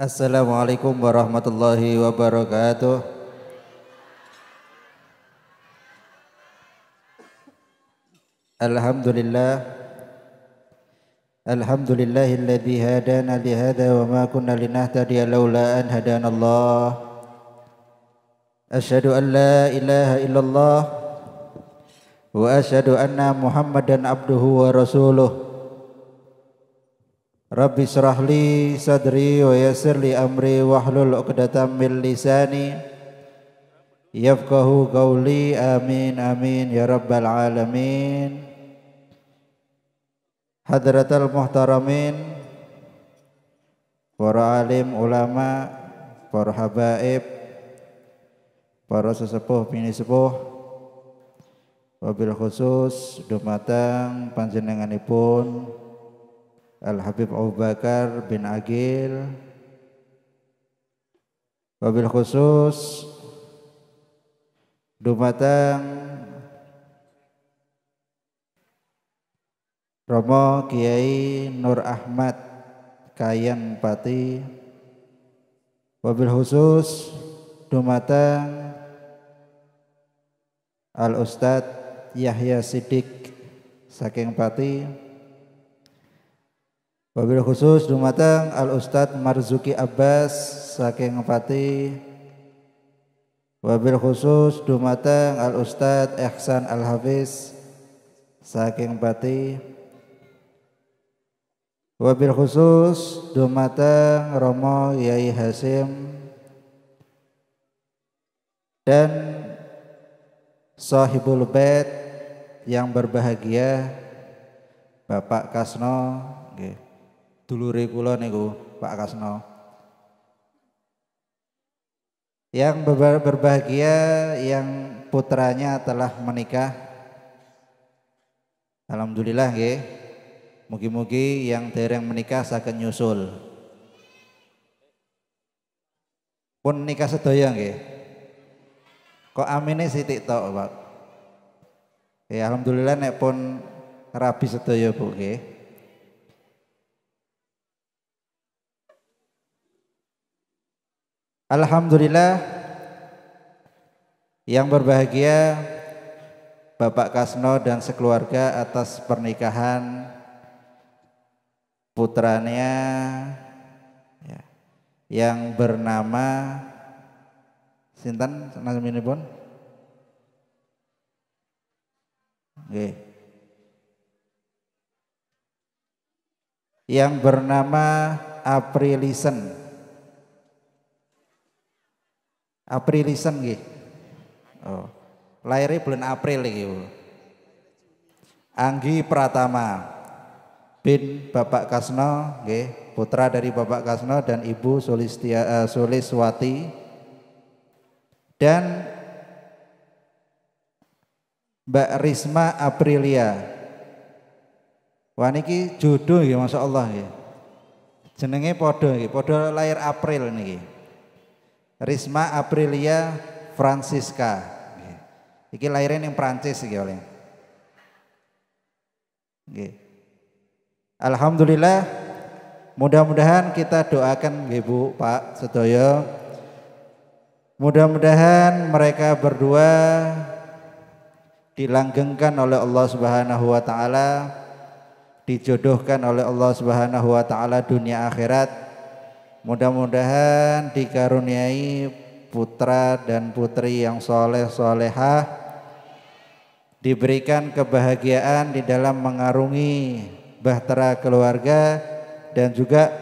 Assalamualaikum warahmatullahi wabarakatuh. Alhamdulillah Alhamdulillahilladzi hadana li hadza wa ma kunna linahtadiya laula an hadana Allah. Asyhadu an la ilaha illallah wa asyhadu anna Muhammadan abduhu wa rasuluh. Rabbi syrah sadri wa yassir amri wahlul 'uqdatam min lisani yafqahu qawli amin amin ya rabbal alamin Hadratul muhtaramin para alim ulama para habaib para sesepuh bini sepuh wabil khusus Dumatang panjenenganipun Al-Habib Abu Bakar bin Agil wabil khusus Dumatang Romo Kiai Nur Ahmad Kayan Pati wabil khusus Dumatang Al Ustadz Yahya Sidik saking Pati Wabil khusus dumateng Al Ustadz Marzuki Abbas saking Pati. Wabil khusus dumateng Al Ustadz Ehsan Al Hafiz saking Pati. Wabil khusus dumateng Romo Yai Hasim dan Sohibul Bet yang berbahagia Bapak Kasno Okay dulure kula niku Pak Kasno. Yang berbahagia yang putranya telah menikah. Alhamdulillah nggih. Mugi-mugi yang dereng menikah saged nyusul. Pun nikah sedaya nggih. Kok amine sithik tok, Pak. Ya alhamdulillah nek pun rabi sedaya Bu nggih. Alhamdulillah yang berbahagia Bapak Kasno dan sekeluarga atas pernikahan putranya ya, yang bernama Sintan Nazminibon. Oke. Yang bernama Aprilisen. Aprilisen nggih. Oh. Lahirnya bulan April iki. Anggi Pratama bin Bapak Kasno nggih, putra dari Bapak Kasno dan Ibu Sulistia, uh, Suliswati dan Mbak Risma Aprilia. Wah niki jodoh ya Masya Allah ya. Jenenge podo, podo lahir April nih. Risma Aprilia Francisca. Iki lahirin yang Prancis iki oleh. Alhamdulillah mudah-mudahan kita doakan Ibu Pak Sedoyo mudah-mudahan mereka berdua dilanggengkan oleh Allah Subhanahu wa taala dijodohkan oleh Allah Subhanahu wa taala dunia akhirat Mudah-mudahan dikaruniai putra dan putri yang soleh solehah diberikan kebahagiaan di dalam mengarungi bahtera keluarga dan juga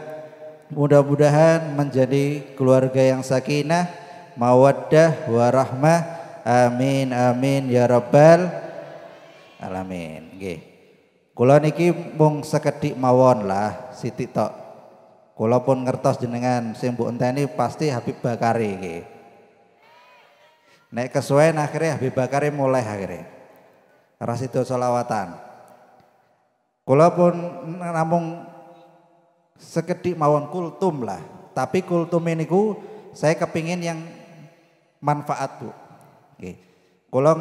mudah-mudahan menjadi keluarga yang sakinah mawaddah warahmah amin amin ya rabbal alamin nggih kula niki mung sekedhik mawon lah siti tok kalau pun ngertos jenengan simbu enteni pasti Habib Bakari naik Nek kesuai akhirnya Habib Bakari mulai akhirnya. Rasido solawatan. Kula pun namun sekedik mawon kultum lah. Tapi kultum ini ku saya kepingin yang manfaat bu. Oke. Kula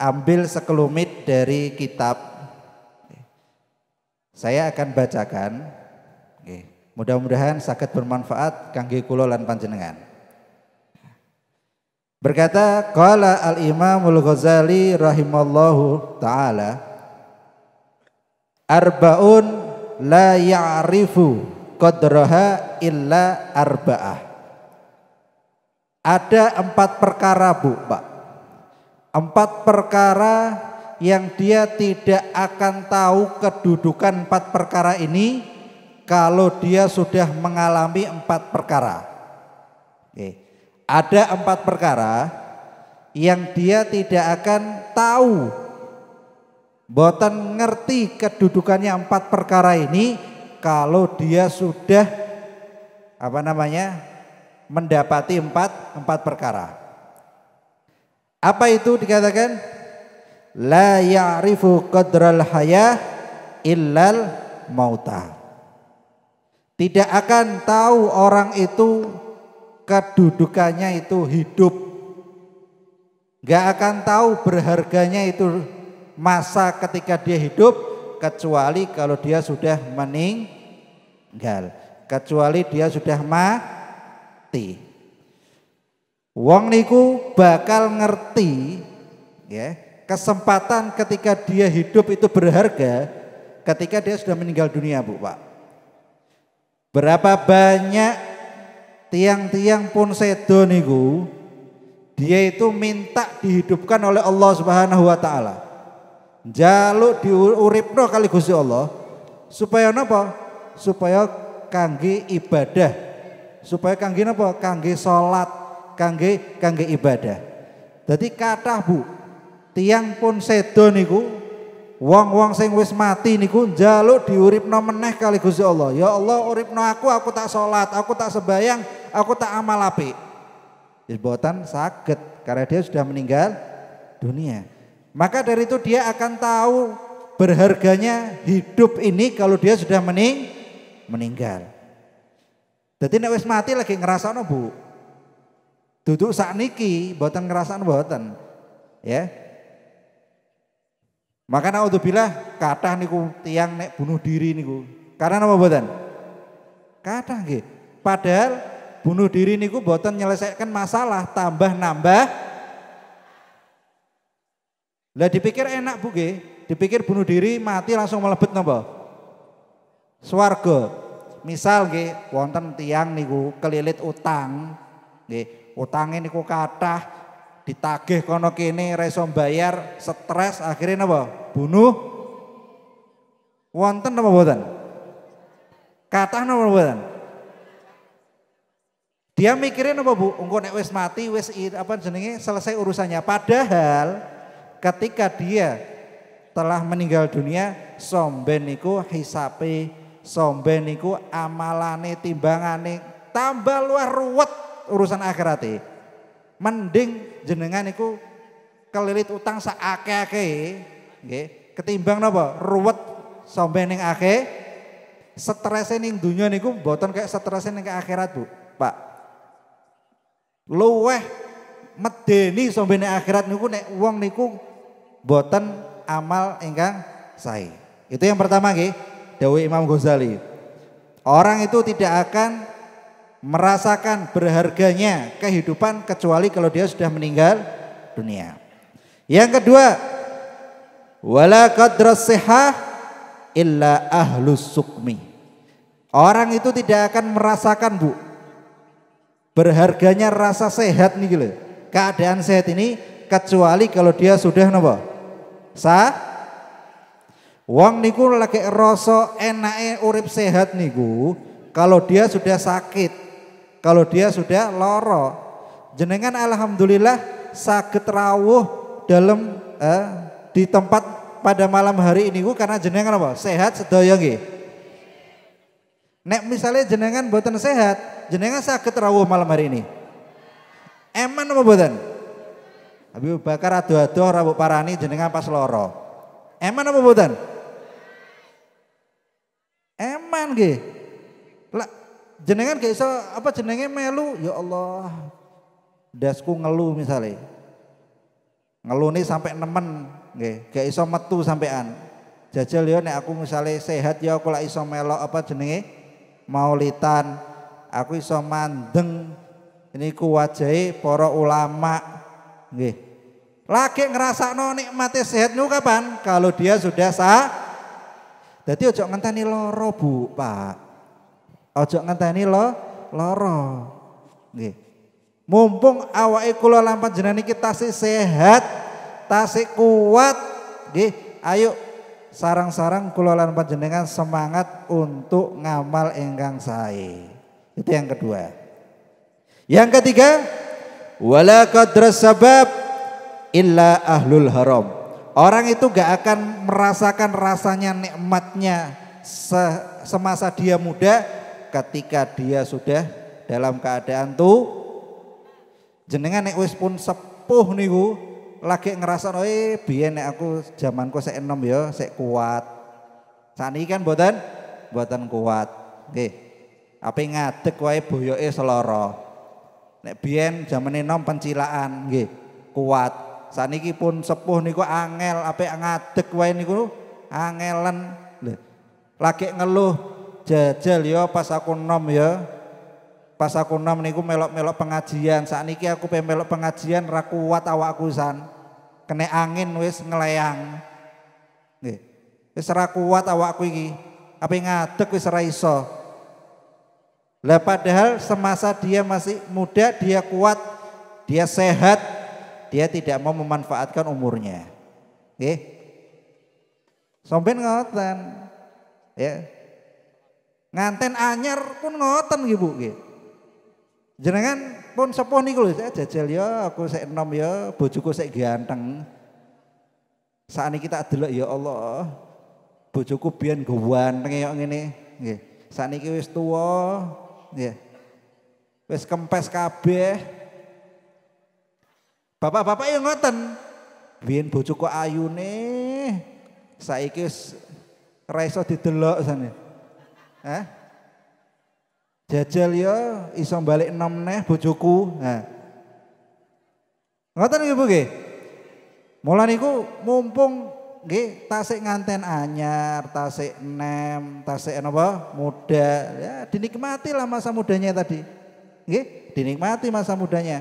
ambil sekelumit dari kitab. Saya akan bacakan Mudah-mudahan sakit bermanfaat kangge kula lan panjenengan. Berkata qala al-Imamul Ghazali rahimallahu taala arbaun la ya'rifu qadraha illa arba'ah. Ada empat perkara Bu, Pak. Empat perkara yang dia tidak akan tahu kedudukan empat perkara ini kalau dia sudah mengalami empat perkara. Oke. Ada empat perkara yang dia tidak akan tahu. Boten ngerti kedudukannya empat perkara ini kalau dia sudah apa namanya mendapati empat empat perkara. Apa itu dikatakan? La ya'rifu qadral hayah illal mautah. Tidak akan tahu orang itu kedudukannya itu hidup. Gak akan tahu berharganya itu masa ketika dia hidup kecuali kalau dia sudah meninggal. Kecuali dia sudah mati. Wong niku bakal ngerti ya, kesempatan ketika dia hidup itu berharga ketika dia sudah meninggal dunia, Bu, Pak. Berapa banyak tiang-tiang pun sedo niku dia itu minta dihidupkan oleh Allah Subhanahu wa taala. Jaluk diuripno kali Gusti Allah supaya napa? Supaya kangge ibadah. Supaya kangge napa? Kangge salat, kangge kangge ibadah. Jadi kata Bu, tiang pun sedo niku Wong-wong sing wis mati niku njaluk diuripno meneh kali Gusti Allah. Ya Allah uripno aku, aku tak salat, aku tak sebayang aku tak amal apik. Ya sakit karena dia sudah meninggal dunia. Maka dari itu dia akan tahu berharganya hidup ini kalau dia sudah mening meninggal. Jadi nek wis mati lagi ngerasa no Bu. Duduk sakniki boten no, boten. Ya. Maka naudzubillah kathah niku tiang nek bunuh diri niku. Karena apa buatan? Kathah nggih. Padahal bunuh diri niku buatan menyelesaikan masalah, tambah nambah. Lah dipikir enak Bu nggih, dipikir bunuh diri mati langsung melebet napa? Swarga. Misal nggih wonten tiang niku kelilit utang, nggih, utange niku kathah ditagih kono kene resom bayar stres akhirnya apa? bunuh wonten apa mboten? kata napa mboten? Dia mikirin apa Bu? Engko nek wis mati wis apa jenenge selesai urusannya. Padahal ketika dia telah meninggal dunia somben niku hisape somben niku amalane timbangane tambah luar ruwet urusan akhirat e. Mending jenengan niku kelilit utang seake-ake nggih. Ketimbang napa? Ruwet sampai ning akhir stresnya ning dunia niku buatan kayak strese ning akhirat, Bu. Pak. Luweh medeni sampai ning akhirat niku nek uang niku buatan amal enggak saya Itu yang pertama nggih, Dewi Imam Ghazali. Orang itu tidak akan merasakan berharganya kehidupan kecuali kalau dia sudah meninggal dunia. Yang kedua, wala qadra illa ahlus sukmi. Orang itu tidak akan merasakan, Bu. Berharganya rasa sehat nih gitu. Keadaan sehat ini kecuali kalau dia sudah napa? Sa Wong niku lagi rasa enake urip sehat niku kalau dia sudah sakit. Kalau dia sudah loro. Jenengan alhamdulillah sakit rawuh dalam eh, di tempat pada malam hari ini ku karena jenengan apa? Sehat sedaya nggih. Nek misalnya jenengan boten sehat, jenengan sakit rawuh malam hari ini. Eman apa boten? Abi Bakar adu-adu rawuh parani jenengan pas loro. Eman apa boten? Eman nggih. Lah jenengan gak iso apa jenenge melu, ya Allah. Dasku ngelu misalnya. Ngelu nih sampai nemen nggih gak iso metu sampean jajal yo nek aku misalnya sehat ya aku lak iso melok apa jenenge maulitan aku iso mandeng niku wajahe para ulama nggih lagi ngrasakno nikmate sehat juga kapan kalau dia sudah sah jadi ojo ngenteni loro Bu Pak ojo ngenteni lo loro nggih mumpung awake kula lan jenenge kita si sehat tasik kuat gih. ayo sarang-sarang kulolan panjenengan semangat untuk ngamal enggang saya. itu yang kedua yang ketiga wala qadra sabab illa ahlul haram orang itu gak akan merasakan rasanya nikmatnya semasa dia muda ketika dia sudah dalam keadaan tuh jenengan nek wis pun sepuh niku lagi ngerasa eh biyen nek aku zamanku saya enom ya saya kuat. Sani kan buatan buatan kuat. oke Ape ngadeg wae boyoke seloro. Nek biyen zamane enom pencilaan oke kuat. Saniki pun sepuh niku angel ape ngadeg wae niku angelan, Lagi ngeluh jajal ya pas aku nom ya Pas aku nom niku melok-melok pengajian, saat niki aku melok pengajian rakuat kuat awakku san. Kene angin wis ngelayang. Nggih. Wis rakuat awak awakku iki. Apa ngadek wis ra iso. Lah padahal semasa dia masih muda, dia kuat, dia sehat, dia tidak mau memanfaatkan umurnya. Nggih. Sampeyan ngoten. Ya. Nganten anyar pun ngoten nggih Bu nggih. Jenengan pun sepuh niku lho, saya jajal ya, aku sik enom ya, bojoku sik ganteng. Sakniki kita delok ya Allah. Bojoku biyen ganteng ya ngene. Nggih. wis tua, nggih. Wis kempes kabeh. Bapak-bapak yang ngoten. Biyen bojoku ayune, nih. wis ra iso didelok sana, eh? Jajal ya iso balik enam neh bojoku. Nah. Ngoten nggih Bu nggih. niku mumpung nggih tasik nganten anyar, tasik nem, tasik napa? muda. Ya dinikmati lah masa mudanya tadi. Nggih, dinikmati masa mudanya.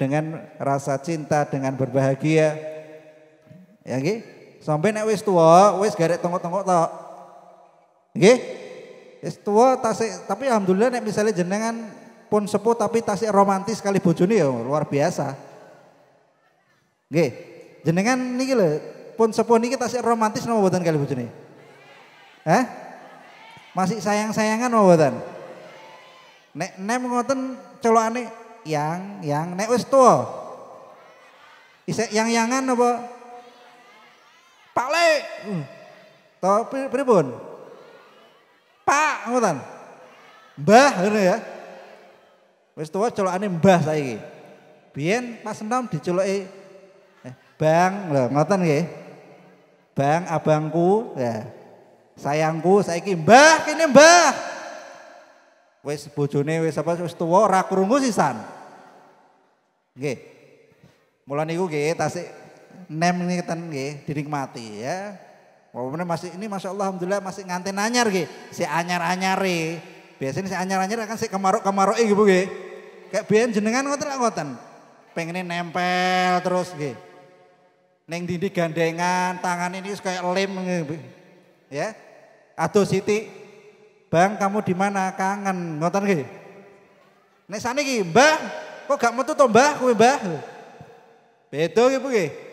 Dengan rasa cinta, dengan berbahagia. Ya nggih. Sampai nek wis tua wis garek tengok-tengok tok. Nggih? Wis tasik tapi alhamdulillah nek misalnya jenengan pun sepuh tapi tasik romantis kali bojone ya luar biasa. Nggih. Jenengan niki lho pun sepuh niki tasik romantis napa mboten kali bojone? eh Masih sayang-sayangan napa mboten? Nek nem ngoten colokane yang yang nek wis tuwa isek yang-yangan apa? Pak Le. Hmm. Tapi pripun? ngoten. Mbah ngono ya. Wis tuwa colokane mbah saiki. Biyen pas enom dicoloki eh, Bang lho ngoten nggih. Bang abangku ya. Sayangku saiki mbah kene mbah. Wis bojone wis apa wis tuwa ora krungu sisan. Nggih. Mula niku nggih tasik nem ngeten nggih dinikmati ya. Walaupun masih ini masya Allah alhamdulillah masih nganten anyar ki, Si anyar anyare. Biasanya si anyar anyar kan si kemarok kemarok eh gitu ki. Kayak biar jenengan ngoten ngotot ngoten. Pengen nempel terus ki. Neng dindi gandengan tangan ini kayak lem gitu Ya. Atau Siti, Bang kamu di mana? Kangen ngoten ki. Nek ki, Mbah, kok gak metu to Mbah kue Mbah? betul gitu ki.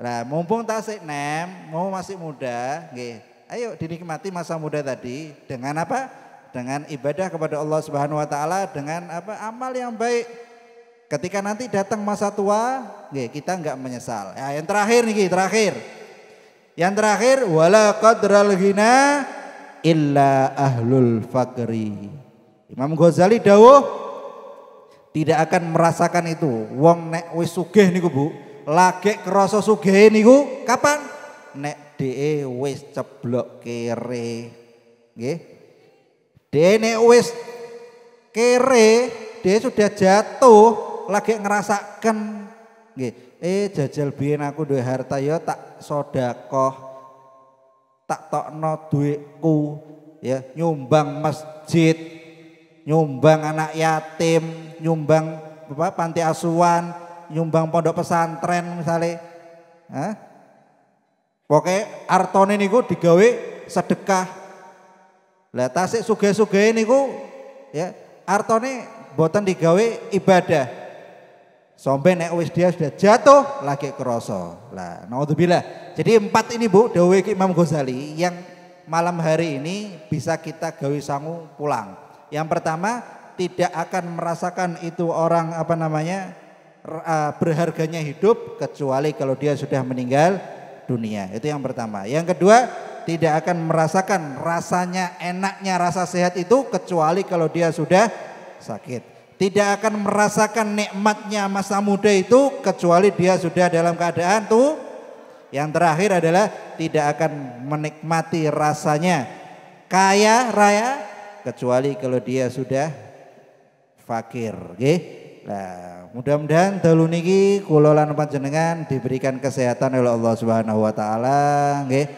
Nah, mumpung tasik nem, mau masih muda, nggih. Ayo dinikmati masa muda tadi dengan apa? Dengan ibadah kepada Allah Subhanahu wa taala dengan apa? Amal yang baik. Ketika nanti datang masa tua, nggih, kita nggak menyesal. Ya, yang terakhir nih, terakhir. Yang terakhir wala qadral ghina illa ahlul fakri. Imam Ghazali dawuh tidak akan merasakan itu wong nek wis sugih niku Bu lagek krasa sugih niku kapan? Nek dhek wis ceblok kere. Nggih. Dhek nek wis kere, dhek sudah jatuh lagi ngerasakan nggih. Eh jajal biyen aku duwe harta ya tak sodakoh tak tokno duitku ya nyumbang masjid nyumbang anak yatim nyumbang apa panti asuhan nyumbang pondok pesantren misalnya. Hah? Pokoke artone niku digawe sedekah. Lah tasik sugih-sugih niku ya artone boten digawe ibadah. Sombe nek wis dia sudah jatuh lagi kroso. Lah naudzubillah. Jadi empat ini Bu dawuh Imam Ghazali yang malam hari ini bisa kita gawe sangu pulang. Yang pertama tidak akan merasakan itu orang apa namanya Eh, berharganya hidup kecuali kalau dia sudah meninggal dunia. Itu yang pertama. Yang kedua, tidak akan merasakan rasanya enaknya rasa sehat itu kecuali kalau dia sudah sakit. Tidak akan merasakan nikmatnya masa muda itu kecuali dia sudah dalam keadaan tuh. Yang terakhir adalah tidak akan menikmati rasanya kaya raya kecuali kalau dia sudah fakir, Okay? Nah, mudah-mudahan dahulu niki kula lan panjenengan diberikan kesehatan oleh Allah Subhanahu wa taala nggih.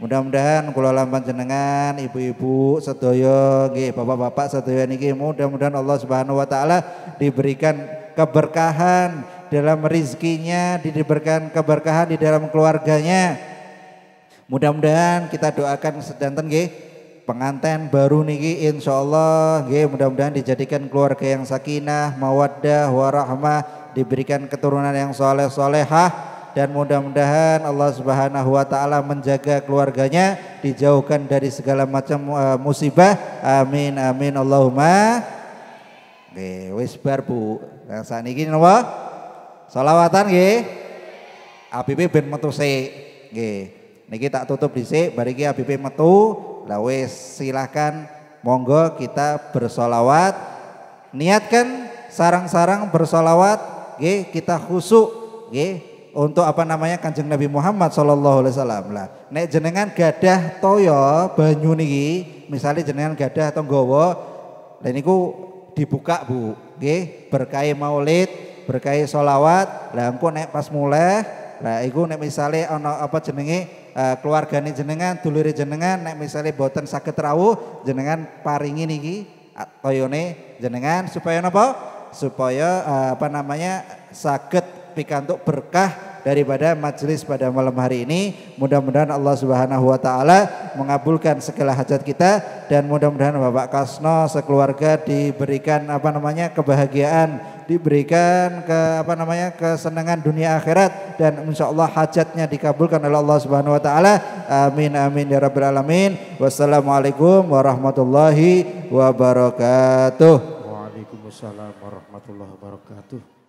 Mudah-mudahan kula lan panjenengan, ibu-ibu sedaya nggih, bapak-bapak sedaya niki mudah-mudahan Allah Subhanahu wa taala diberikan keberkahan dalam rizkinya, diberikan keberkahan di dalam keluarganya. Mudah-mudahan kita doakan sedanten nggih pengantin baru niki insyaallah Allah mudah-mudahan dijadikan keluarga yang sakinah mawaddah warahmah diberikan keturunan yang soleh solehah dan mudah-mudahan Allah Subhanahu wa taala menjaga keluarganya dijauhkan dari segala macam uh, musibah. Amin amin Allahumma. Nggih, wis bar Bu. Nah sakniki napa? salawatan nggih. ABP ben metu sik. Nggih. Niki tak tutup di dhisik, bariki ABP metu lah wis silahkan monggo kita bersolawat. Niatkan sarang-sarang bersolawat. Gih, kita khusuk. Gih, untuk apa namanya kanjeng Nabi Muhammad Shallallahu Alaihi Wasallam lah. Nek jenengan gadah toyo banyu niki, misalnya jenengan gadah atau tonggowo, dan niku dibuka bu, g berkai maulid, berkai solawat, lah aku nek pas mulai, lah iku nek misalnya ono apa jenenge keluarga eh, keluargane jenengan, dulure jenengan nek misalnya boten saged rawuh jenengan paringi niki toyone jenengan supaya napa? Supaya eh, apa namanya saged pikantuk berkah daripada majelis pada malam hari ini. Mudah-mudahan Allah Subhanahu wa taala mengabulkan segala hajat kita dan mudah-mudahan Bapak Kasno sekeluarga diberikan apa namanya kebahagiaan diberikan ke apa namanya kesenangan dunia akhirat dan insya Allah hajatnya dikabulkan oleh Allah Subhanahu Wa Taala. Amin amin ya rabbal alamin. Wassalamualaikum warahmatullahi wabarakatuh. Waalaikumsalam warahmatullahi wabarakatuh.